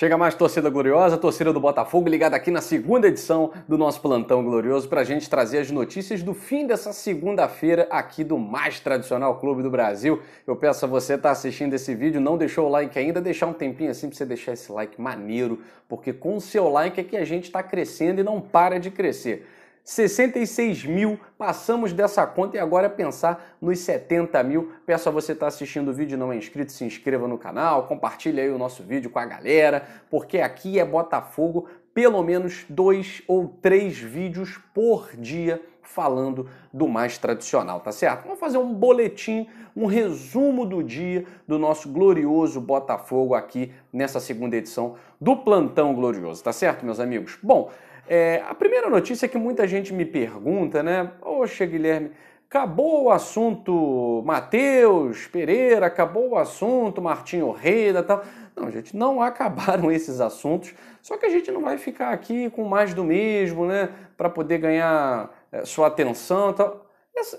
Chega mais torcida gloriosa, torcida do Botafogo, ligada aqui na segunda edição do nosso Plantão Glorioso para a gente trazer as notícias do fim dessa segunda-feira aqui do mais tradicional clube do Brasil. Eu peço a você estar tá assistindo esse vídeo, não deixou o like ainda, deixar um tempinho assim para você deixar esse like maneiro, porque com o seu like é que a gente está crescendo e não para de crescer. 66 mil, passamos dessa conta e agora é pensar nos 70 mil. Peço a você estar tá assistindo o vídeo e não é inscrito, se inscreva no canal, compartilhe aí o nosso vídeo com a galera, porque aqui é Botafogo, pelo menos dois ou três vídeos por dia falando do mais tradicional, tá certo? Vamos fazer um boletim, um resumo do dia do nosso glorioso Botafogo aqui nessa segunda edição do Plantão Glorioso, tá certo, meus amigos? Bom, é, a primeira notícia é que muita gente me pergunta, né? Poxa, Guilherme, acabou o assunto Matheus Pereira, acabou o assunto Martinho Reida tal. Não, gente, não acabaram esses assuntos, só que a gente não vai ficar aqui com mais do mesmo, né? Para poder ganhar é, sua atenção. Tal.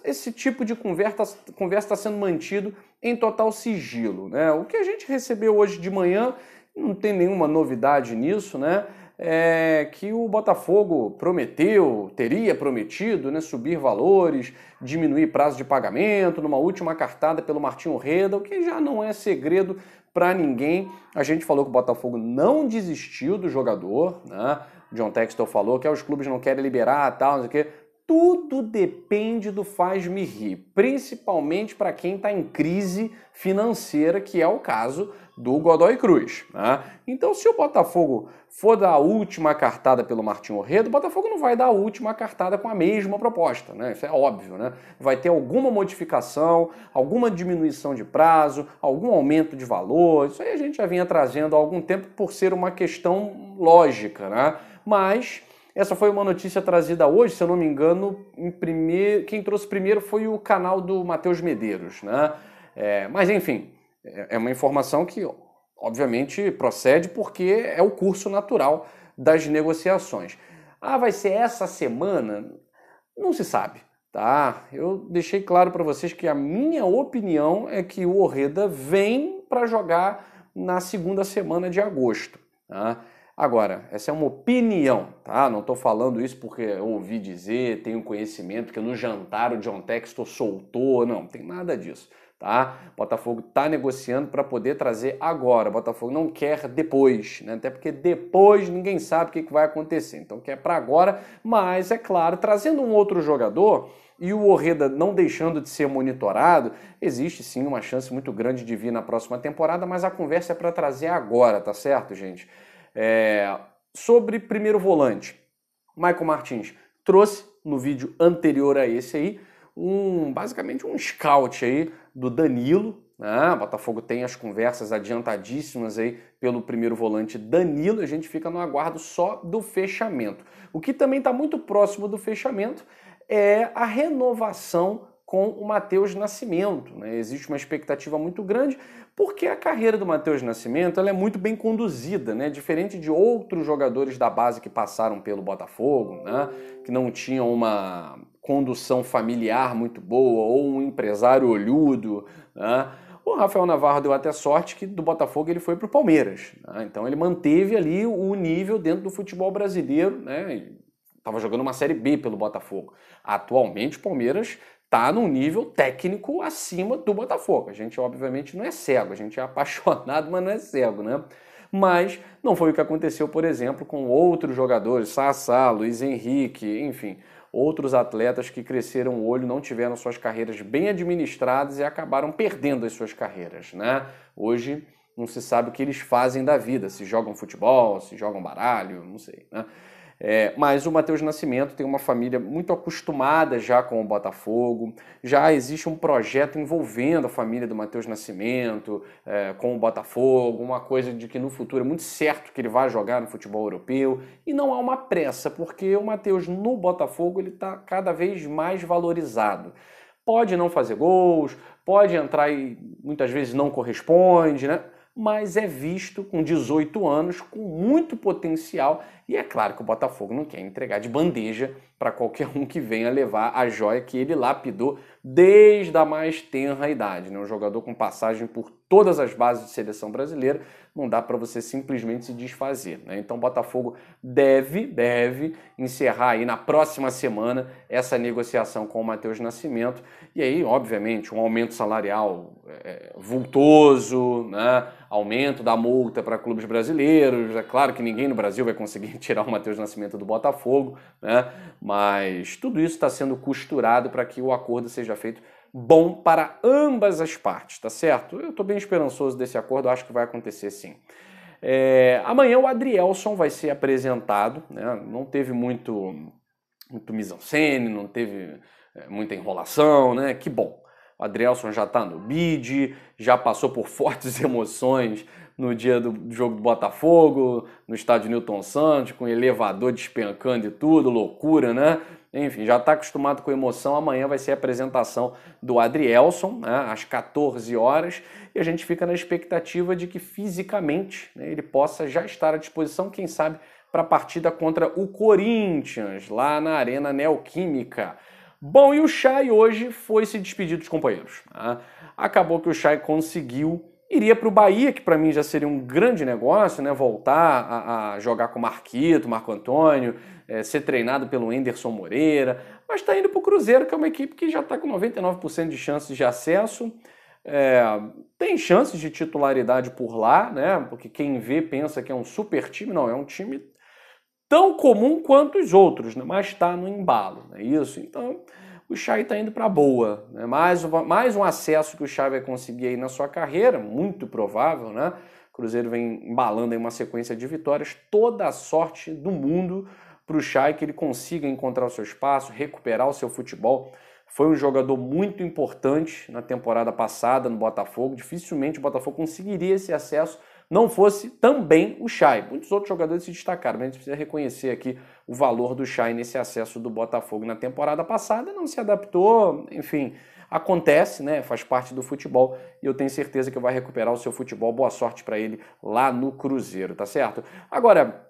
Esse, tipo de conversa está sendo mantido em total sigilo. Né? O que a gente recebeu hoje de manhã, não tem nenhuma novidade nisso, né? É que o Botafogo prometeu, teria prometido, né, subir valores, diminuir prazo de pagamento, numa última cartada pelo Martinho Reda, o que já não é segredo para ninguém. A gente falou que o Botafogo não desistiu do jogador, né? John Textor falou que ah, os clubes não querem liberar, tal, não sei o quê tudo depende do faz-me rir, principalmente para quem está em crise financeira, que é o caso do Godoy Cruz. Né? Então, se o Botafogo for dar a última cartada pelo Martin Orredo, o Botafogo não vai dar a última cartada com a mesma proposta, né? Isso é óbvio, né? Vai ter alguma modificação, alguma diminuição de prazo, algum aumento de valor. Isso aí a gente já vinha trazendo há algum tempo por ser uma questão lógica, né? Mas essa foi uma notícia trazida hoje, se eu não me engano, quem trouxe primeiro foi o canal do Matheus Medeiros, né? É, mas enfim, é, é uma informação que obviamente procede porque é o curso natural das negociações. Ah, vai ser essa semana? Não se sabe, tá? Eu deixei claro para vocês que a minha opinião é que o Orreda vem para jogar na segunda semana de agosto, tá? Agora, essa é uma opinião, tá? Não estou falando isso porque eu ouvi dizer, tenho conhecimento, que no jantar o John Textor soltou, não, tem nada disso, tá? Botafogo está negociando para poder trazer agora, Botafogo não quer depois, né? Até porque depois ninguém sabe o que, que vai acontecer, então quer para agora, mas é claro, trazendo um outro jogador, e o Orreda não deixando de ser monitorado, existe sim uma chance muito grande de vir na próxima temporada, mas a conversa é para trazer agora, tá certo, gente? É... Sobre primeiro volante, Michael Martins trouxe no vídeo anterior a esse aí um basicamente um scout aí do Danilo. Né? O Botafogo tem as conversas adiantadíssimas aí pelo primeiro volante Danilo. A gente fica no aguardo só do fechamento. O que também está muito próximo do fechamento é a renovação com o Matheus Nascimento. Né? Existe uma expectativa muito grande, porque a carreira do Matheus Nascimento é muito bem conduzida, né? diferente de outros jogadores da base que passaram pelo Botafogo, né? que não tinham uma condução familiar muito boa ou um empresário olhudo. Né? O Rafael Navarro deu até sorte que do Botafogo ele foi para o Palmeiras. Né? Então ele manteve ali o nível dentro do futebol brasileiro, né? estava jogando uma Série B pelo Botafogo. Atualmente o Palmeiras está num nível técnico acima do Botafogo. A gente, obviamente, não é cego, a gente é apaixonado, mas não é cego, né? Mas não foi o que aconteceu, por exemplo, com outros jogadores, Sassá, Luiz Henrique, enfim, outros atletas que cresceram o olho, não tiveram suas carreiras bem administradas e acabaram perdendo as suas carreiras, né? Hoje não se sabe o que eles fazem da vida, se jogam futebol, se jogam baralho, não sei, né? É, mas o Matheus Nascimento tem uma família muito acostumada já com o Botafogo, já existe um projeto envolvendo a família do Matheus Nascimento é, com o Botafogo, uma coisa de que no futuro é muito certo que ele vai jogar no futebol europeu, e não há uma pressa, porque o Matheus no Botafogo ele está cada vez mais valorizado. Pode não fazer gols, pode entrar e muitas vezes não corresponde, né? mas é visto com 18 anos, com muito potencial, e é claro que o Botafogo não quer entregar de bandeja para qualquer um que venha levar a joia que ele lapidou desde a mais tenra idade. Né? Um jogador com passagem por todas as bases de seleção brasileira, não dá para você simplesmente se desfazer. Né? Então, Botafogo deve, deve encerrar aí na próxima semana essa negociação com o Matheus Nascimento. E aí, obviamente, um aumento salarial é, vultoso, né? aumento da multa para clubes brasileiros. É claro que ninguém no Brasil vai conseguir tirar o Matheus Nascimento do Botafogo, né? mas tudo isso está sendo costurado para que o acordo seja feito bom para ambas as partes, tá certo? Eu estou bem esperançoso desse acordo, acho que vai acontecer sim. É, amanhã o Adrielson vai ser apresentado, né? não teve muito, muito mise-en-scène, não teve é, muita enrolação, né? Que bom. O Adrielson já está no bid, já passou por fortes emoções no dia do jogo do Botafogo, no estádio Newton Santos, com elevador despencando e tudo, loucura, né? Enfim, já está acostumado com emoção. Amanhã vai ser a apresentação do Adrielson, né, às 14 horas, e a gente fica na expectativa de que fisicamente né, ele possa já estar à disposição, quem sabe, para a partida contra o Corinthians, lá na Arena Neoquímica. Bom, e o Chay hoje foi se despedir dos companheiros. Né? Acabou que o Chay conseguiu, iria para o Bahia, que para mim já seria um grande negócio, né? Voltar a, a jogar com o Marquito, Marco Antônio, é, ser treinado pelo Enderson Moreira, mas está indo para o Cruzeiro, que é uma equipe que já está com 99% de chances de acesso. É, tem chances de titularidade por lá, né? Porque quem vê pensa que é um super time, não, é um time tão comum quanto os outros, né? mas está no embalo, não é isso? Então, o Xai está indo para boa. Né? Mais, uma, mais um acesso que o Xai vai conseguir aí na sua carreira, muito provável, né? O Cruzeiro vem embalando aí uma sequência de vitórias, toda a sorte do mundo para o Xai que ele consiga encontrar o seu espaço, recuperar o seu futebol. Foi um jogador muito importante na temporada passada no Botafogo. Dificilmente o Botafogo conseguiria esse acesso não fosse também o Chay. Muitos outros jogadores se destacaram, mas a gente precisa reconhecer aqui o valor do Chay nesse acesso do Botafogo na temporada passada, não se adaptou, enfim, acontece, né? Faz parte do futebol e eu tenho certeza que vai recuperar o seu futebol. Boa sorte para ele lá no Cruzeiro, tá certo? Agora,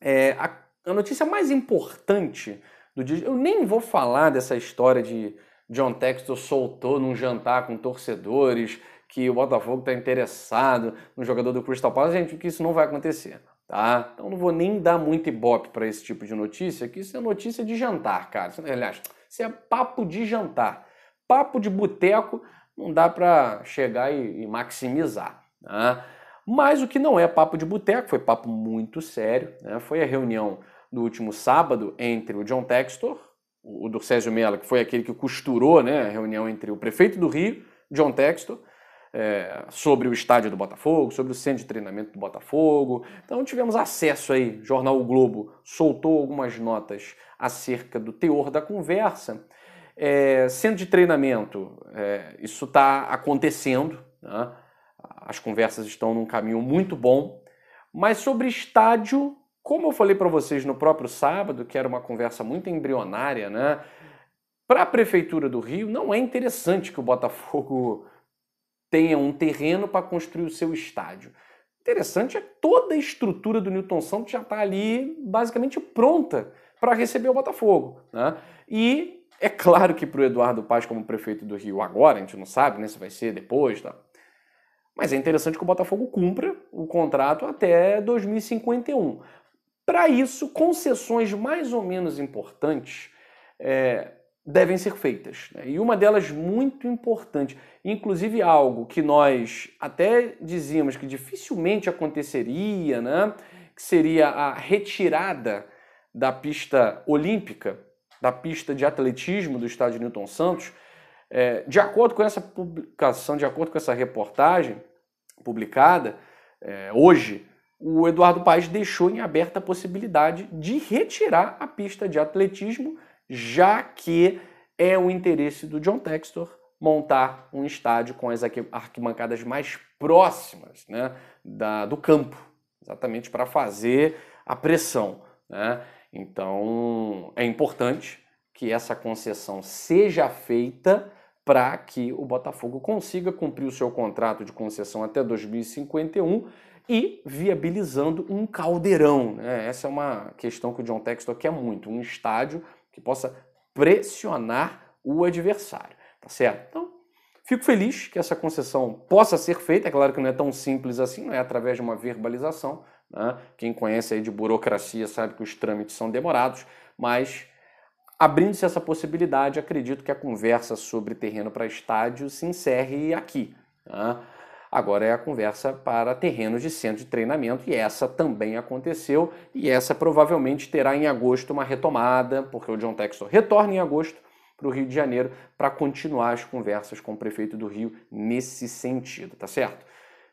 é, a, a, notícia mais importante do dia, eu nem vou falar dessa história de John Textor soltou num jantar com torcedores que o Botafogo está interessado no jogador do Crystal Palace, gente, que isso não vai acontecer, tá? Então não vou nem dar muito ibope para esse tipo de notícia, que isso é notícia de jantar, cara. aliás, isso é papo de jantar. Papo de boteco não dá para chegar e, e maximizar, tá? Mas o que não é papo de boteco, foi papo muito sério, né? foi a reunião do último sábado entre o John Textor, o Dorcésio Mello, que foi aquele que costurou né, a reunião entre o prefeito do Rio, John Textor, é, sobre o estádio do Botafogo, sobre o centro de treinamento do Botafogo. Então tivemos acesso aí, o jornal o Globo soltou algumas notas acerca do teor da conversa. É, centro de treinamento, é, isso está acontecendo, né? as conversas estão num caminho muito bom, mas sobre estádio, como eu falei para vocês no próprio sábado, que era uma conversa muito embrionária, né? Para a Prefeitura do Rio, não é interessante que o Botafogo tenha um terreno para construir o seu estádio. Interessante é toda a estrutura do Newton Santos já está ali basicamente pronta para receber o Botafogo. Né? E é claro que para o Eduardo Paz como prefeito do Rio agora, a gente não sabe né, se vai ser depois, tá? mas é interessante que o Botafogo cumpra o contrato até 2051. Para isso, concessões mais ou menos importantes é, devem ser feitas. Né? E uma delas muito importante, inclusive algo que nós até dizíamos que dificilmente aconteceria, né? que seria a retirada da pista olímpica, da pista de atletismo do estádio Newton Santos. É, de acordo com essa publicação, de acordo com essa reportagem publicada é, hoje, o Eduardo Paes deixou em aberta a possibilidade de retirar a pista de atletismo já que é o interesse do John Textor montar um estádio com as arquibancadas mais próximas né, da, do campo, exatamente para fazer a pressão. Né? Então é importante que essa concessão seja feita para que o Botafogo consiga cumprir o seu contrato de concessão até 2051 e viabilizando um caldeirão. Né? Essa é uma questão que o John Textor quer muito, um estádio que possa pressionar o adversário, tá certo? Então, fico feliz que essa concessão possa ser feita, é claro que não é tão simples assim, não é através de uma verbalização, né? quem conhece aí de burocracia sabe que os trâmites são demorados, mas abrindo-se essa possibilidade, acredito que a conversa sobre terreno para estádio se encerre aqui. Tá? Agora é a conversa para terrenos de centro de treinamento e essa também aconteceu e essa provavelmente terá em agosto uma retomada, porque o John Textor retorna em agosto para o Rio de Janeiro para continuar as conversas com o prefeito do Rio nesse sentido, tá certo?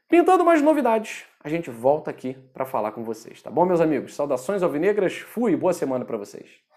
Pintando mais novidades, a gente volta aqui para falar com vocês, tá bom, meus amigos? Saudações alvinegras, fui, boa semana para vocês.